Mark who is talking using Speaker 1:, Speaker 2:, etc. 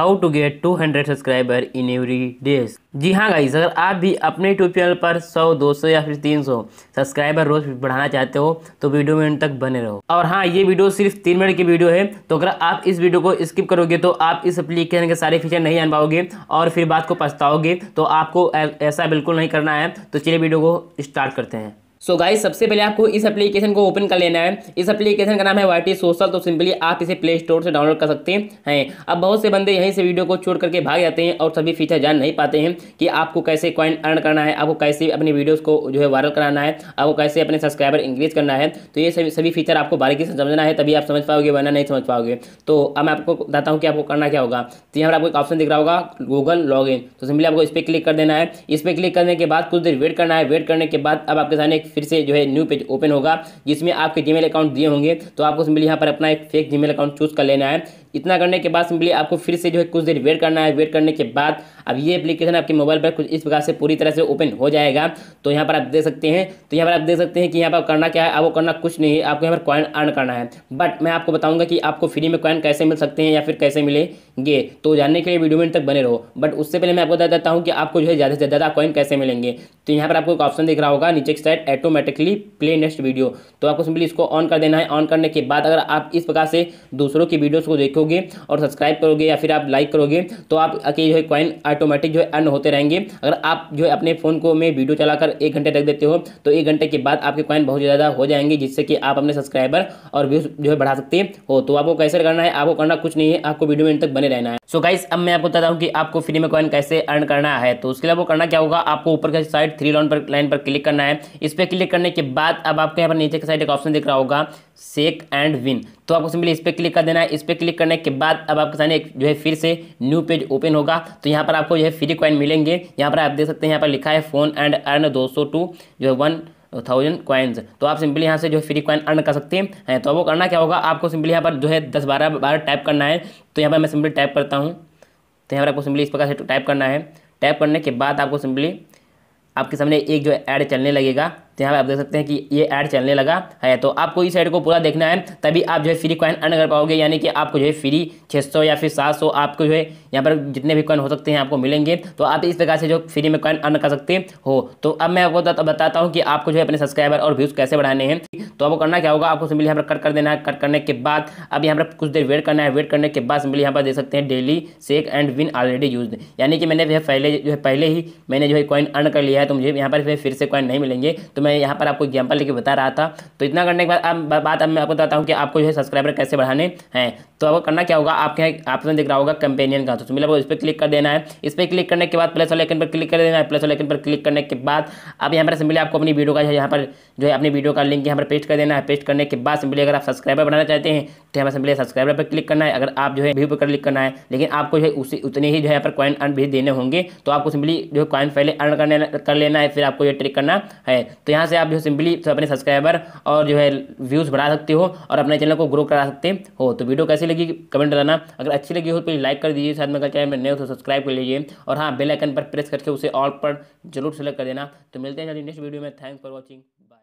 Speaker 1: how to get two hundred subscriber in every days जी हाँ guys अगर आप भी अपने यूट्यूब चैनल पर 100, 200 या फिर 300 सब्सक्राइबर रोज बढ़ाना चाहते हो तो वीडियो में तक बने रहो और हाँ ये वीडियो सिर्फ तीन मिनट की वीडियो है तो अगर आप इस वीडियो को स्किप करोगे तो आप इस एप्लीकेशन के सारे फीचर नहीं जान पाओगे और फिर बात को पछताओगे तो आपको ऐसा बिल्कुल नहीं करना है तो चलिए वीडियो को स्टार्ट करते हैं सो so गाइस सबसे पहले आपको इस एप्लीकेशन को ओपन कर लेना है इस एप्लीकेशन का नाम है वाई सोशल तो सिंपली आप इसे प्ले स्टोर से डाउनलोड कर सकते हैं अब बहुत से बंदे यहीं से वीडियो को छोड़ करके भाग जाते हैं और सभी फीचर जान नहीं पाते हैं कि आपको कैसे कॉइन अर्न करना है आपको कैसे अपनी वीडियोज़ को जो है वायरल कराना है आपको कैसे अपने सब्सक्राइबर इंक्रीज करना है तो ये सभी सभी फीचर आपको बारीकी से समझना है तभी आप समझ पाओगे वरना नहीं समझ पाओगे तो अब मैं आपको बताता हूँ कि आपको करना क्या होगा तो यहाँ पर आपको एक ऑप्शन दिख रहा होगा गूगल लॉग तो सिंपली आपको इस पर क्लिक कर देना है इस पर क्लिक करने के बाद कुछ देर वेट करना है वेट करने के बाद अब आपके सामने एक फिर से जो है न्यू पेज ओपन होगा जिसमें आपके जीमेल अकाउंट दिए होंगे तो आपको सिंपली यहाँ पर अपना एक फेक जीमेल अकाउंट चूज़ कर लेना है इतना करने के बाद सिंपली आपको फिर से जो है कुछ देर वेट करना है वेट करने के बाद अब ये एप्लीकेशन आपके मोबाइल पर कुछ इस प्रकार से पूरी तरह से ओपन हो जाएगा तो यहाँ पर आप देख सकते हैं तो यहाँ पर आप देख सकते हैं कि यहाँ पर करना क्या है आपको करना कुछ नहीं है आपको यहाँ पर कॉइन अर्न करना है बट मैं आपको बताऊँगा कि आपको फ्री में कॉइन कैसे मिल सकते हैं या फिर कैसे मिलेंगे तो जानने के लिए वीडियो में तक बने रहो बट उससे पहले मैं आपको बता देता हूँ कि आपको जो है ज़्यादा से ज़्यादा कॉइन कैसे मिलेंगे तो यहाँ पर आपको एक ऑप्शन दिख रहा होगा नीचे की side automatically play next video तो आपको सिंपली इसको ऑन कर देना है ऑन करने के बाद अगर आप इस प्रकार से दूसरों की वीडियोज़ को देखो देखोगे और सब्सक्राइब करोगे या फिर आप लाइक करोगे तो आप आपके जो है कॉइन ऑटोमेटिक जो है अर्न होते रहेंगे अगर आप जो है अपने फ़ोन को में वीडियो चलाकर एक घंटे रख देते हो तो एक घंटे के बाद आपके कॉइन बहुत ज़्यादा हो जाएंगे जिससे कि आप अपने सब्सक्राइबर और व्यूज जो है बढ़ा सकते हो तो आपको कैसे करना है आपको करना कुछ नहीं है आपको वीडियो में तक बने रहना है सो so गाइस अब मैं आपको बताता हूँ कि आपको फ्री में कॉइन कैसे अर्न करना है तो उसके लिए आपको करना क्या होगा आपको ऊपर का साइड थ्री लाइन पर लाइन पर क्लिक करना है इस पर क्लिक करने के बाद अब आपको यहाँ पर नीचे के साइड एक ऑप्शन दिख रहा होगा सेक एंड विन तो आपको सिंपली इस पर क्लिक कर देना है इस पर क्लिक करने के बाद अब आपके सामने एक जो है फिर से न्यू पेज ओपन होगा तो यहाँ पर आपको जो है फ्री कॉइन मिलेंगे यहाँ पर आप देख सकते हैं यहाँ पर लिखा है फ़ोन एंड अर्न दो जो है वन थाउजेंड क्वाइंस तो आप सिंपली यहाँ से जो फ्री क्वाइन अर्न कर सकते हैं तो वो करना क्या होगा आपको सिंपली यहाँ पर जो है दस बारह बारह टाइप करना है तो यहाँ पर मैं सिंपली टाइप करता हूँ तो यहाँ पर आपको सिंपली इस प्रकार से टाइप करना है टाइप करने के बाद आपको सिंपली आपके सामने एक जो है ऐड चलने लगेगा तो यहाँ पर आप देख सकते हैं कि ये ऐड चलने लगा है तो आपको इस ऐड को पूरा देखना है तभी आप जो है फ्री कॉइन अर्न कर पाओगे यानी कि आपको जो है फ्री 600 या फिर 700 आपको जो है यहाँ पर जितने भी कॉइन हो सकते हैं आपको मिलेंगे तो आप इस प्रकार से जो फ्री में कॉइन अर्न कर सकते हो तो अब मैं आपको बताता हूँ कि आपको जो है अपने सब्सक्राइबर और व्यूज़ कैसे बढ़ाने हैं तो आपको करना क्या होगा आपको सिंपली यहाँ पर कट कर देना है कट करने के बाद अब यहाँ पर कुछ देर वेट करना है वेट करने के बाद सिंपली यहाँ पर देख सकते हैं डेली सेक एंड विन ऑलरेडी यूज यानी कि मैंने पहले जो है पहले ही मैंने जो है कॉइन अर्न कर लिया है तो मुझे यहाँ पर फिर से कॉइन नहीं मिलेंगे तो मैं यहाँ पर आपको एग्जाम्पल लेके बता रहा था तो इतना करने के बाद अब बात अब मैं आपको बताता हूँ कि आपको जो है सब्सक्राइबर कैसे बढ़ाने हैं तो आपको करना क्या होगा आपके यहाँ ऑप्शन दिख रहा होगा कंपेनियन का तो मिला इस पर क्लिक कर देना है इस पर क्लिक करने के बाद प्लस वाले पर क्लिक कर देना है प्लस वाले पर क्लिक करने के बाद अब यहाँ पर सिंपली आपको अपनी वीडियो का यहाँ पर जो है अपनी वीडियो का लिंक यहाँ पर पेस्ट कर देना है पेस्ट करने के बाद सिंपली अगर आप सब्सक्राइबर बनाना चाहते हैं तो यहाँ पर सिंपली सब्सक्राइबर पर क्लिक करना है अगर आप जो है व्यू पर क्लिक करना है लेकिन आपको जो है उसी उतने ही जो है यहाँ पर कॉइन अर्न भी देने होंगे तो आपको सिंपली जो है कॉइन पहले अर्न करने कर लेना है फिर आपको ये ट्रिक करना है तो यहाँ से आप जो सिंपली अपने सब्सक्राइबर और जो है व्यूज़ बढ़ा सकते हो और अपने चैनल को ग्रो करा सकते हो तो वीडियो कैसी लगी कमेंट बताना अगर अच्छी लगी हो प्लीज़ तो लाइक कर दीजिए साथ में चैनल में नए हो तो सब्सक्राइब कर लीजिए और हाँ बेलाइकन पर प्रेस करके उसे ऑल पर जरूर सेलेक्ट कर देना तो मिलते हैं नेक्स्ट वीडियो में थैंक फॉर वॉचिंग बाय